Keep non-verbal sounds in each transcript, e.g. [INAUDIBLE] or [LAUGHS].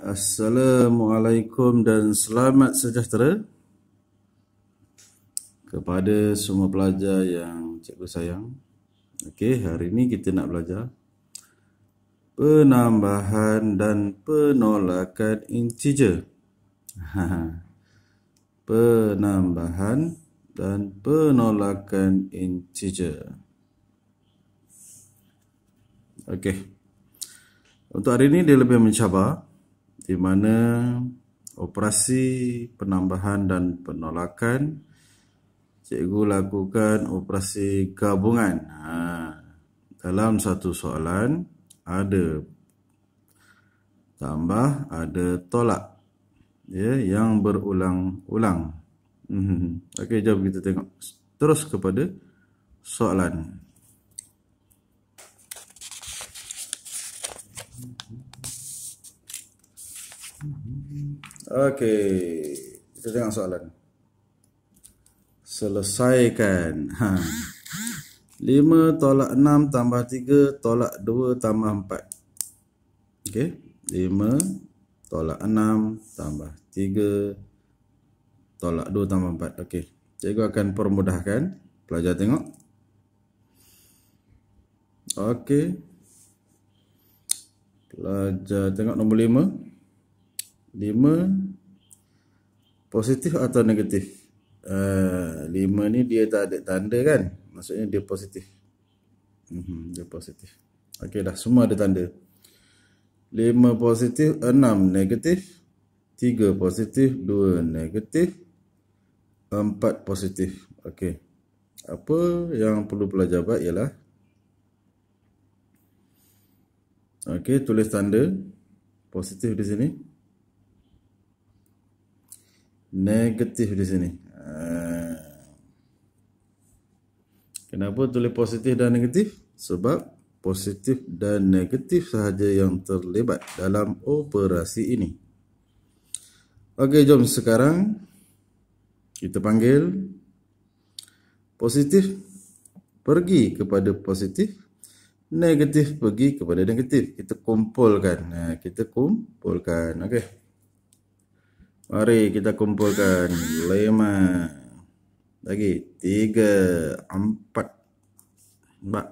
Assalamualaikum dan selamat sejahtera kepada semua pelajar yang cikgu sayang. Okey, hari ini kita nak belajar penambahan dan penolakan integer. [LAUGHS] penambahan dan penolakan integer. Okey. Untuk hari ini dia lebih mencabar di mana operasi penambahan dan penolakan cikgu lakukan operasi gabungan ha, dalam satu soalan ada tambah ada tolak ya yang berulang-ulang hmm, okey jom kita tengok terus kepada soalan Okey, kita tengok soalan. Selesaikan. [LAUGHS] Ha. 5 tolak 6 tambah 3 tolak 2 tambah 4. Okey, 5 tolak 6 tambah 3 tolak 2 tambah 4. Okey, cikgu akan permudahkan. Pelajar tengok. Okey. Pelajar tengok nombor 5. Lima positif atau negatif uh, eh, 5 ni dia tak ada tanda kan maksudnya dia positif uh mhm, -huh, dia positif ok dah semua ada tanda Lima positif enam negatif tiga positif dua negatif empat positif ok apa yang perlu pelajar buat ialah ok tulis tanda positif di sini negatif di sini. Eh. Kenapa tulis positif dan negatif? Sebab positif dan negatif sahaja yang terlibat dalam operasi ini. Okey, jom sekarang kita panggil positif pergi kepada positif, negatif pergi kepada negatif. Kita kumpulkan. Eh, kita kumpulkan. Okey. Mari kita kumpulkan lima lagi tiga empat empat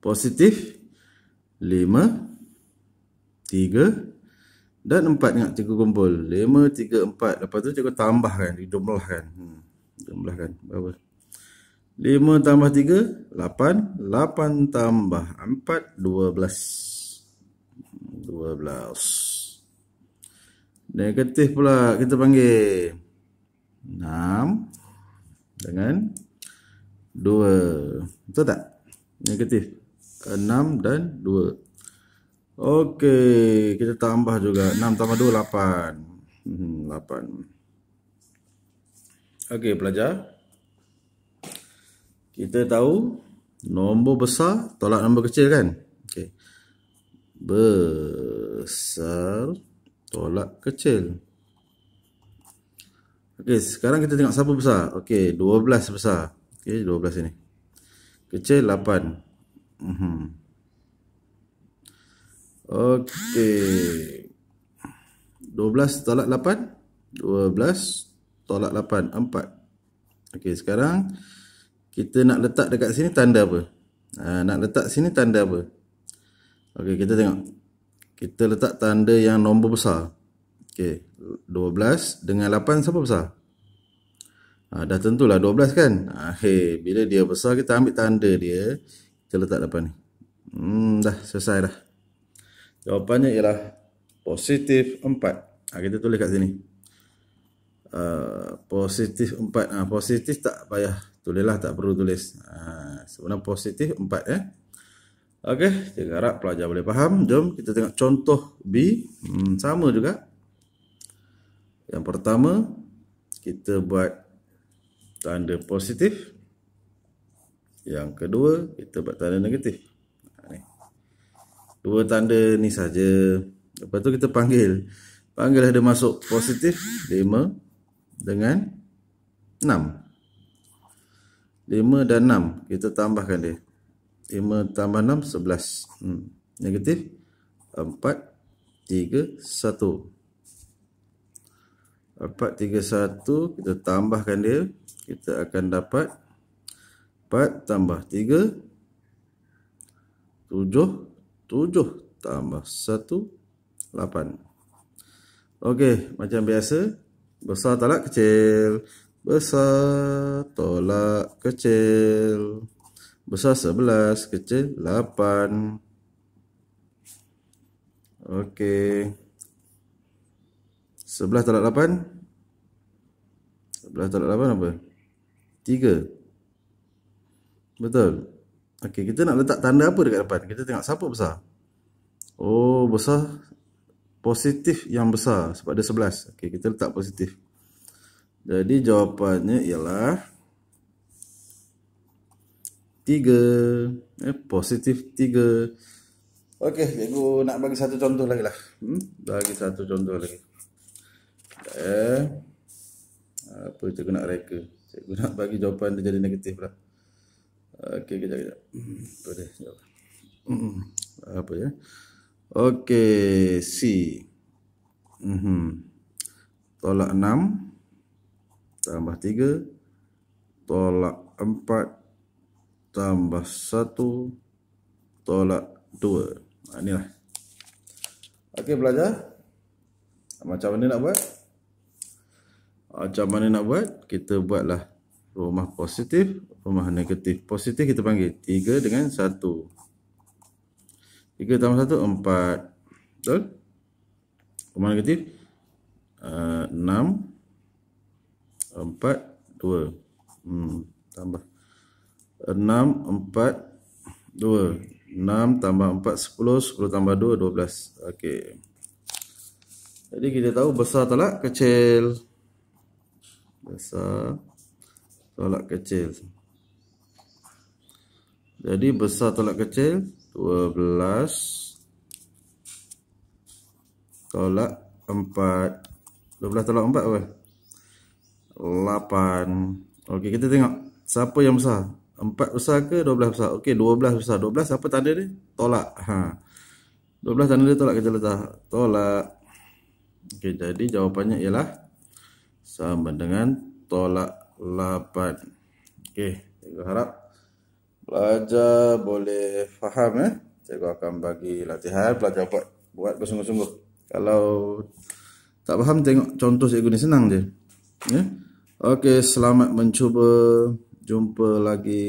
positif lima tiga dan empat ingat cikgu kumpul lima tiga empat lepas tu cikgu tambahkan jumlahkan jumlahkan hmm. berapa lima tambah tiga lapan lapan tambah empat dua belas dua belas Negatif pula kita panggil 6 dengan 2. Betul tak? Negatif 6 dan 2. Okey, kita tambah juga 6 tambah 2 8. Hmm, 8. Okey, pelajar. Kita tahu nombor besar tolak nombor kecil kan? Okey. Besar tolak kecil Okey, sekarang kita tengok siapa besar Okey, 12 besar Okey, 12 ini Kecil 8 mm -hmm. Okey 12 tolak 8 12 tolak 8 4 Okey, sekarang Kita nak letak dekat sini tanda apa ha, Nak letak sini tanda apa Okey, kita tengok kita letak tanda yang nombor besar Okey, 12 dengan 8 siapa besar? Ha, dah tentulah 12 kan? Ha, ah, hey, bila dia besar kita ambil tanda dia Kita letak depan ni hmm, Dah selesai dah Jawapannya ialah positif 4 ha, ah, Kita tulis kat sini uh, Positif 4 ha, Positif tak payah tulislah tak perlu tulis ha, Sebenarnya positif 4 eh? Okey, saya harap pelajar boleh faham. Jom kita tengok contoh B. Hmm, sama juga. Yang pertama, kita buat tanda positif. Yang kedua, kita buat tanda negatif. Ha, Dua tanda ni saja. Lepas tu kita panggil. Panggil ada masuk positif 5 dengan 6. 5 dan 6. Kita tambahkan dia. 5 tambah 6, 11 hmm. Negatif 4, 3, 1 4, 3, 1 Kita tambahkan dia Kita akan dapat 4 tambah 3 7 7 tambah 1 8 Okey, macam biasa Besar tolak kecil Besar tolak kecil besar 11 kecil 8 okey 11 tolak 8 11 tolak 8 apa 3 betul okey kita nak letak tanda apa dekat depan kita tengok siapa besar oh besar positif yang besar sebab dia 11 okey kita letak positif jadi jawapannya ialah tiga eh, positif tiga Okey, cikgu nak bagi satu contoh lagi lah hmm? bagi satu contoh lagi eh apa cikgu nak reka cikgu nak bagi jawapan dia jadi negatif lah Okey, kejap kejap apa dia jawab hmm, apa ya Okey, C mm -hmm. tolak 6 tambah 3 tolak 4 tambah 1 tolak 2 ha, inilah ok belajar macam mana nak buat macam mana nak buat kita buatlah rumah positif rumah negatif positif kita panggil 3 dengan 1 3 tambah 1 4 betul rumah negatif uh, 6 4 2 hmm, tambah 6, 4, 2 6 tambah 4, 10 10 tambah 2, 12 okay. Jadi kita tahu besar tolak kecil Besar tolak kecil Jadi besar tolak kecil 12 Tolak 4 12 tolak 4 apa? 8 Okey kita tengok Siapa yang besar? Empat besar ke dua belas besar? Okey, dua belas besar. Dua belas apa tanda dia? Tolak. Ha. Dua belas tanda dia tolak kita letak. Tolak. Okey, jadi jawapannya ialah sama dengan tolak lapan. Okey, saya harap pelajar boleh faham eh. Saya akan bagi latihan pelajar buat buat bersungguh-sungguh. Kalau tak faham tengok contoh cikgu ni senang je. Ya. Yeah. Okey, selamat mencuba jumpa lagi